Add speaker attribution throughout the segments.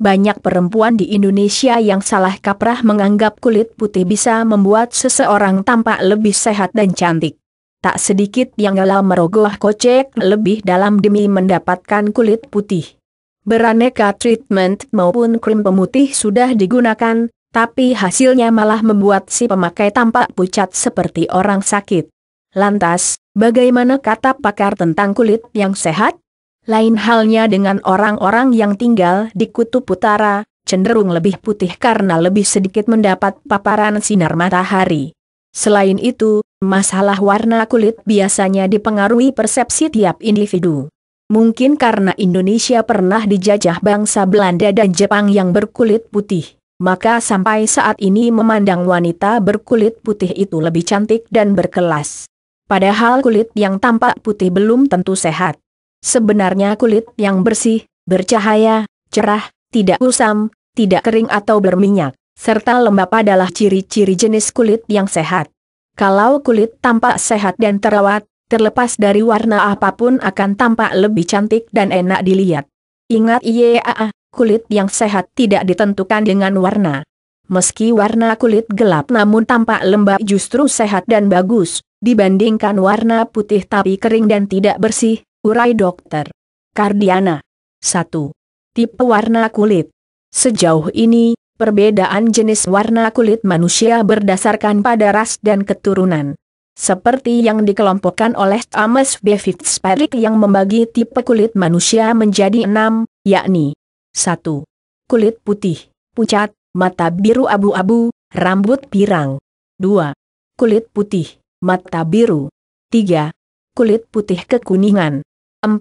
Speaker 1: banyak perempuan di Indonesia yang salah kaprah menganggap kulit putih bisa membuat seseorang tampak lebih sehat dan cantik. Tak sedikit yang galau merogoh kocek lebih dalam demi mendapatkan kulit putih. Beraneka treatment maupun krim pemutih sudah digunakan, tapi hasilnya malah membuat si pemakai tampak pucat seperti orang sakit. Lantas, bagaimana kata pakar tentang kulit yang sehat? Lain halnya dengan orang-orang yang tinggal di kutub utara, cenderung lebih putih karena lebih sedikit mendapat paparan sinar matahari. Selain itu, masalah warna kulit biasanya dipengaruhi persepsi tiap individu. Mungkin karena Indonesia pernah dijajah bangsa Belanda dan Jepang yang berkulit putih, maka sampai saat ini memandang wanita berkulit putih itu lebih cantik dan berkelas. Padahal kulit yang tampak putih belum tentu sehat. Sebenarnya kulit yang bersih, bercahaya, cerah, tidak kusam, tidak kering atau berminyak, serta lembab adalah ciri-ciri jenis kulit yang sehat. Kalau kulit tampak sehat dan terawat, terlepas dari warna apapun akan tampak lebih cantik dan enak dilihat. Ingat IAA, kulit yang sehat tidak ditentukan dengan warna. Meski warna kulit gelap namun tampak lembab justru sehat dan bagus, dibandingkan warna putih tapi kering dan tidak bersih, Urai dokter. Kardiana. 1. Tipe warna kulit. Sejauh ini, perbedaan jenis warna kulit manusia berdasarkan pada ras dan keturunan. Seperti yang dikelompokkan oleh Thomas B. Fitzpatrick yang membagi tipe kulit manusia menjadi enam, yakni 1. Kulit putih, pucat, mata biru abu-abu, rambut pirang. 2. Kulit putih, mata biru. 3. Kulit putih kekuningan. 4.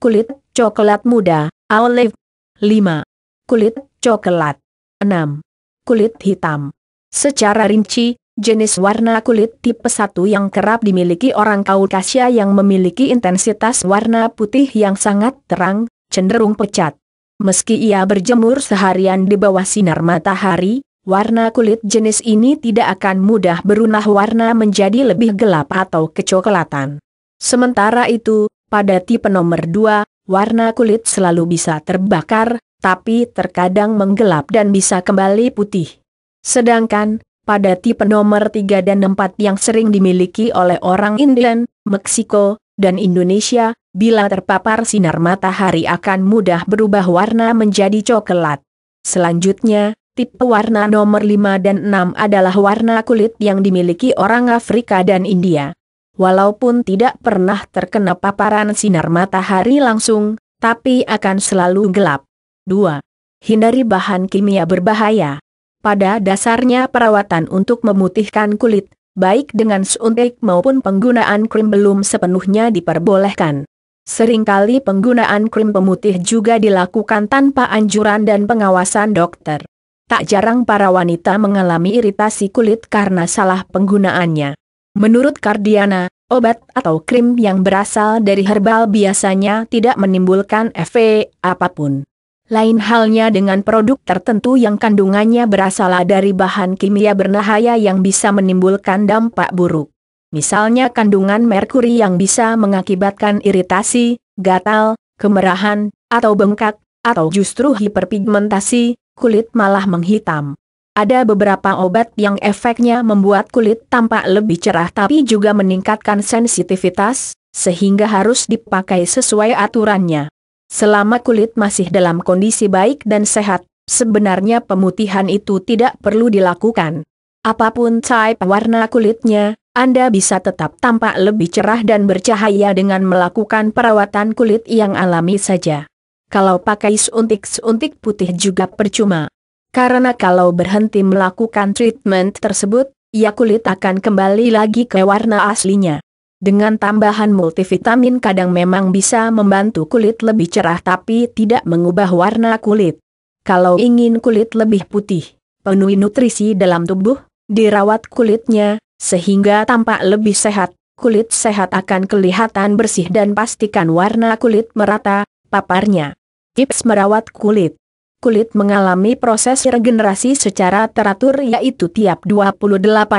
Speaker 1: Kulit coklat muda, olive. 5. Kulit coklat. 6. Kulit hitam. Secara rinci, jenis warna kulit tipe 1 yang kerap dimiliki orang Kaukasia yang memiliki intensitas warna putih yang sangat terang, cenderung pecat. Meski ia berjemur seharian di bawah sinar matahari, Warna kulit jenis ini tidak akan mudah berunah warna menjadi lebih gelap atau kecoklatan. Sementara itu, pada tipe nomor 2, warna kulit selalu bisa terbakar, tapi terkadang menggelap dan bisa kembali putih. Sedangkan, pada tipe nomor 3 dan 4 yang sering dimiliki oleh orang Indian, Meksiko, dan Indonesia, bila terpapar sinar matahari akan mudah berubah warna menjadi coklat. Selanjutnya, tipe warna nomor 5 dan 6 adalah warna kulit yang dimiliki orang Afrika dan India walaupun tidak pernah terkena paparan sinar matahari langsung, tapi akan selalu gelap. 2. Hindari bahan kimia berbahaya. Pada dasarnya perawatan untuk memutihkan kulit, baik dengan suntik maupun penggunaan krim belum sepenuhnya diperbolehkan. Seringkali penggunaan krim pemutih juga dilakukan tanpa anjuran dan pengawasan dokter. Tak jarang para wanita mengalami iritasi kulit karena salah penggunaannya. Menurut Kardiana, obat atau krim yang berasal dari herbal biasanya tidak menimbulkan efek apapun. Lain halnya dengan produk tertentu yang kandungannya berasal dari bahan kimia berbahaya yang bisa menimbulkan dampak buruk. Misalnya kandungan merkuri yang bisa mengakibatkan iritasi, gatal, kemerahan, atau bengkak, atau justru hiperpigmentasi, kulit malah menghitam. Ada beberapa obat yang efeknya membuat kulit tampak lebih cerah tapi juga meningkatkan sensitivitas, sehingga harus dipakai sesuai aturannya. Selama kulit masih dalam kondisi baik dan sehat, sebenarnya pemutihan itu tidak perlu dilakukan. Apapun type warna kulitnya, Anda bisa tetap tampak lebih cerah dan bercahaya dengan melakukan perawatan kulit yang alami saja. Kalau pakai suntik-suntik putih juga percuma. Karena kalau berhenti melakukan treatment tersebut, ya kulit akan kembali lagi ke warna aslinya. Dengan tambahan multivitamin kadang memang bisa membantu kulit lebih cerah tapi tidak mengubah warna kulit. Kalau ingin kulit lebih putih, penuhi nutrisi dalam tubuh, dirawat kulitnya, sehingga tampak lebih sehat. Kulit sehat akan kelihatan bersih dan pastikan warna kulit merata, paparnya. Tips merawat kulit kulit mengalami proses regenerasi secara teratur yaitu tiap 28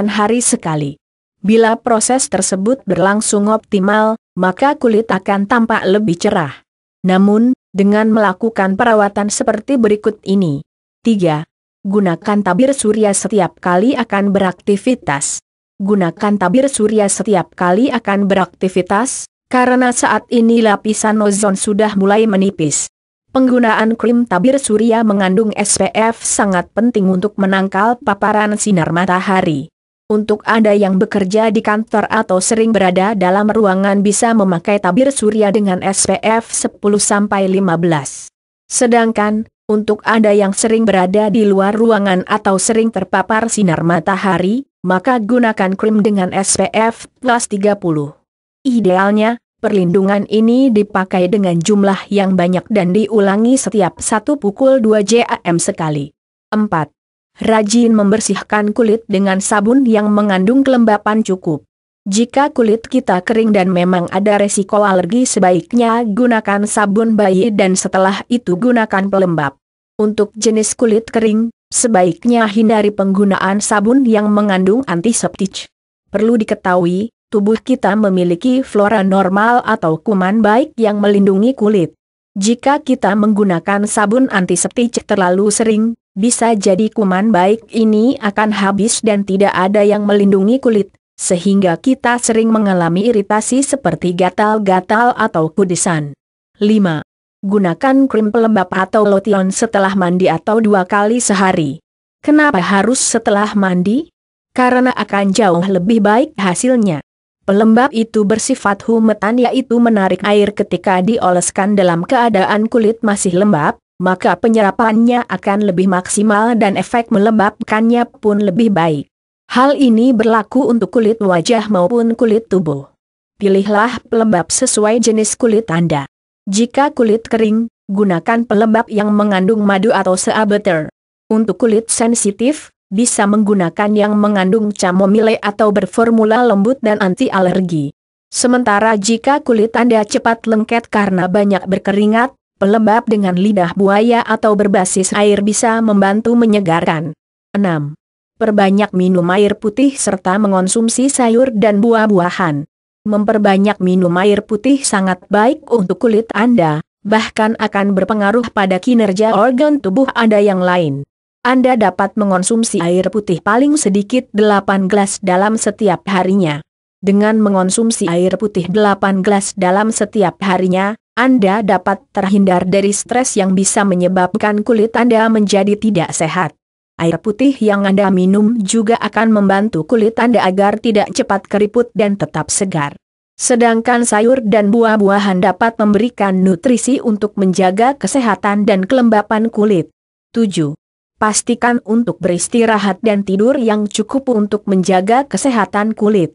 Speaker 1: hari sekali. Bila proses tersebut berlangsung optimal, maka kulit akan tampak lebih cerah. Namun, dengan melakukan perawatan seperti berikut ini. 3. Gunakan tabir surya setiap kali akan beraktivitas. Gunakan tabir surya setiap kali akan beraktivitas, karena saat ini lapisan ozon sudah mulai menipis. Penggunaan krim tabir surya mengandung SPF sangat penting untuk menangkal paparan sinar matahari. Untuk Anda yang bekerja di kantor atau sering berada dalam ruangan bisa memakai tabir surya dengan SPF 10-15. Sedangkan, untuk Anda yang sering berada di luar ruangan atau sering terpapar sinar matahari, maka gunakan krim dengan SPF plus 30. Idealnya, Perlindungan ini dipakai dengan jumlah yang banyak dan diulangi setiap satu pukul 2 jam sekali. 4. Rajin membersihkan kulit dengan sabun yang mengandung kelembapan cukup. Jika kulit kita kering dan memang ada resiko alergi sebaiknya gunakan sabun bayi dan setelah itu gunakan pelembab. Untuk jenis kulit kering, sebaiknya hindari penggunaan sabun yang mengandung antiseptik. Perlu diketahui, tubuh kita memiliki flora normal atau kuman baik yang melindungi kulit. Jika kita menggunakan sabun antiseptik terlalu sering, bisa jadi kuman baik ini akan habis dan tidak ada yang melindungi kulit, sehingga kita sering mengalami iritasi seperti gatal-gatal atau kudisan. 5. Gunakan krim pelembab atau lotion setelah mandi atau dua kali sehari. Kenapa harus setelah mandi? Karena akan jauh lebih baik hasilnya. Pelembab itu bersifat humetan yaitu menarik air ketika dioleskan dalam keadaan kulit masih lembab, maka penyerapannya akan lebih maksimal dan efek melembabkannya pun lebih baik. Hal ini berlaku untuk kulit wajah maupun kulit tubuh. Pilihlah pelembab sesuai jenis kulit Anda. Jika kulit kering, gunakan pelembab yang mengandung madu atau butter. Untuk kulit sensitif, bisa menggunakan yang mengandung chamomile atau berformula lembut dan anti-alergi. Sementara jika kulit Anda cepat lengket karena banyak berkeringat, pelembab dengan lidah buaya atau berbasis air bisa membantu menyegarkan. 6. Perbanyak minum air putih serta mengonsumsi sayur dan buah-buahan. Memperbanyak minum air putih sangat baik untuk kulit Anda, bahkan akan berpengaruh pada kinerja organ tubuh Anda yang lain. Anda dapat mengonsumsi air putih paling sedikit 8 gelas dalam setiap harinya. Dengan mengonsumsi air putih 8 gelas dalam setiap harinya, Anda dapat terhindar dari stres yang bisa menyebabkan kulit Anda menjadi tidak sehat. Air putih yang Anda minum juga akan membantu kulit Anda agar tidak cepat keriput dan tetap segar. Sedangkan sayur dan buah-buahan dapat memberikan nutrisi untuk menjaga kesehatan dan kelembapan kulit. 7 pastikan untuk beristirahat dan tidur yang cukup untuk menjaga kesehatan kulit.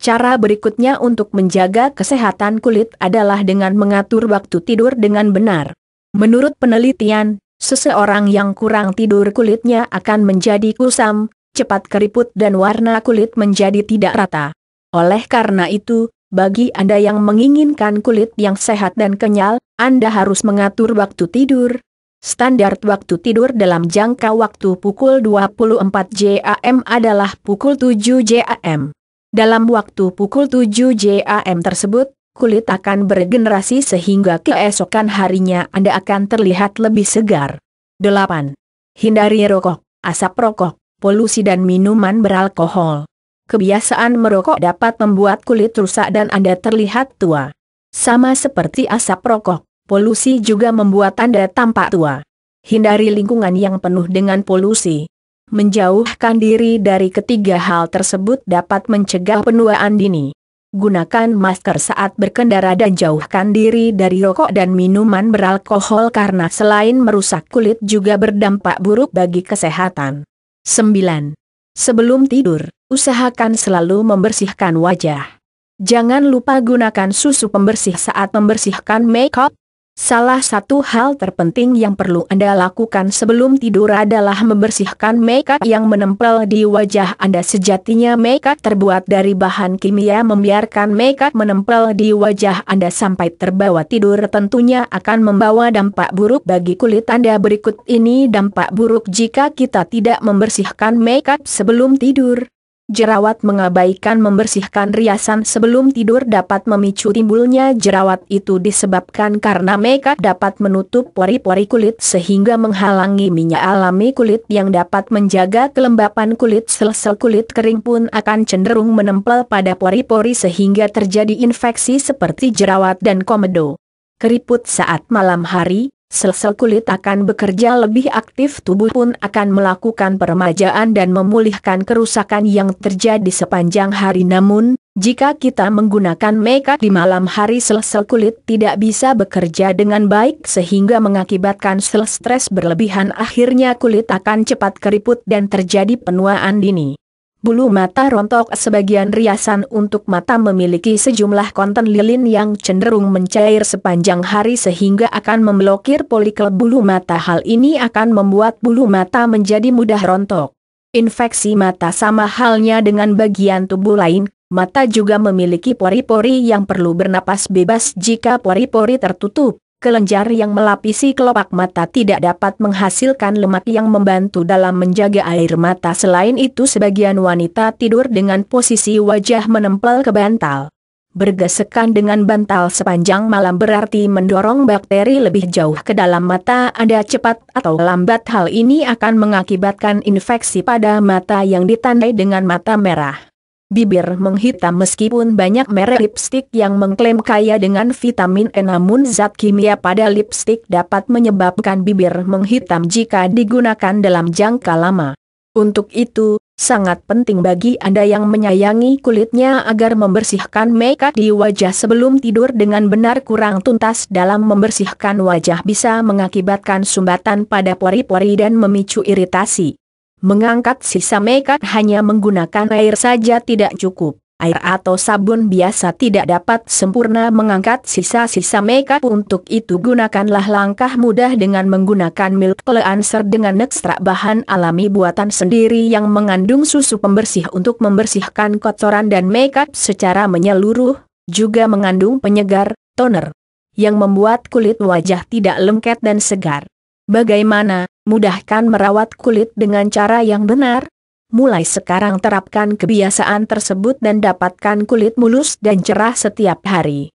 Speaker 1: Cara berikutnya untuk menjaga kesehatan kulit adalah dengan mengatur waktu tidur dengan benar. Menurut penelitian, seseorang yang kurang tidur kulitnya akan menjadi kusam, cepat keriput dan warna kulit menjadi tidak rata. Oleh karena itu, bagi Anda yang menginginkan kulit yang sehat dan kenyal, Anda harus mengatur waktu tidur, Standar waktu tidur dalam jangka waktu pukul 24 JAM adalah pukul 7 JAM. Dalam waktu pukul 7 JAM tersebut, kulit akan bergenerasi sehingga keesokan harinya Anda akan terlihat lebih segar. 8. Hindari rokok, asap rokok, polusi dan minuman beralkohol. Kebiasaan merokok dapat membuat kulit rusak dan Anda terlihat tua. Sama seperti asap rokok, polusi juga membuat Anda tampak tua. Hindari lingkungan yang penuh dengan polusi. Menjauhkan diri dari ketiga hal tersebut dapat mencegah penuaan dini. Gunakan masker saat berkendara dan jauhkan diri dari rokok dan minuman beralkohol karena selain merusak kulit juga berdampak buruk bagi kesehatan. 9. Sebelum tidur, usahakan selalu membersihkan wajah. Jangan lupa gunakan susu pembersih saat membersihkan makeup, Salah satu hal terpenting yang perlu Anda lakukan sebelum tidur adalah membersihkan makeup yang menempel di wajah Anda. Sejatinya makeup terbuat dari bahan kimia membiarkan makeup menempel di wajah Anda sampai terbawa tidur tentunya akan membawa dampak buruk bagi kulit Anda. Berikut ini dampak buruk jika kita tidak membersihkan makeup sebelum tidur jerawat mengabaikan membersihkan riasan sebelum tidur dapat memicu timbulnya jerawat itu disebabkan karena makeup dapat menutup pori-pori kulit sehingga menghalangi minyak alami kulit yang dapat menjaga kelembapan kulit sel-sel kulit kering pun akan cenderung menempel pada pori-pori sehingga terjadi infeksi seperti jerawat dan komedo. Keriput saat malam hari, Sel-sel kulit akan bekerja lebih aktif tubuh pun akan melakukan peremajaan dan memulihkan kerusakan yang terjadi sepanjang hari namun, jika kita menggunakan makeup di malam hari sel-sel kulit tidak bisa bekerja dengan baik sehingga mengakibatkan sel stres berlebihan akhirnya kulit akan cepat keriput dan terjadi penuaan dini. Bulu mata rontok sebagian riasan untuk mata memiliki sejumlah konten lilin yang cenderung mencair sepanjang hari sehingga akan memblokir polikel bulu mata. Hal ini akan membuat bulu mata menjadi mudah rontok. Infeksi mata sama halnya dengan bagian tubuh lain, mata juga memiliki pori-pori yang perlu bernapas bebas jika pori-pori tertutup kelenjar yang melapisi kelopak mata tidak dapat menghasilkan lemak yang membantu dalam menjaga air mata. Selain itu sebagian wanita tidur dengan posisi wajah menempel ke bantal. Bergesekan dengan bantal sepanjang malam berarti mendorong bakteri lebih jauh ke dalam mata Anda cepat atau lambat hal ini akan mengakibatkan infeksi pada mata yang ditandai dengan mata merah bibir menghitam meskipun banyak merek lipstik yang mengklaim kaya dengan vitamin E namun zat kimia pada lipstik dapat menyebabkan bibir menghitam jika digunakan dalam jangka lama. Untuk itu, sangat penting bagi Anda yang menyayangi kulitnya agar membersihkan makeup di wajah sebelum tidur dengan benar kurang tuntas dalam membersihkan wajah bisa mengakibatkan sumbatan pada pori-pori dan memicu iritasi. Mengangkat sisa mekat hanya menggunakan air saja tidak cukup. Air atau sabun biasa tidak dapat sempurna mengangkat sisa-sisa mekat. untuk itu gunakanlah langkah mudah dengan menggunakan milk cleanser dengan ekstrak bahan alami buatan sendiri yang mengandung susu pembersih untuk membersihkan kotoran dan mekat secara menyeluruh, juga mengandung penyegar, toner, yang membuat kulit wajah tidak lengket dan segar. Bagaimana, mudahkan merawat kulit dengan cara yang benar? Mulai sekarang terapkan kebiasaan tersebut dan dapatkan kulit mulus dan cerah setiap hari.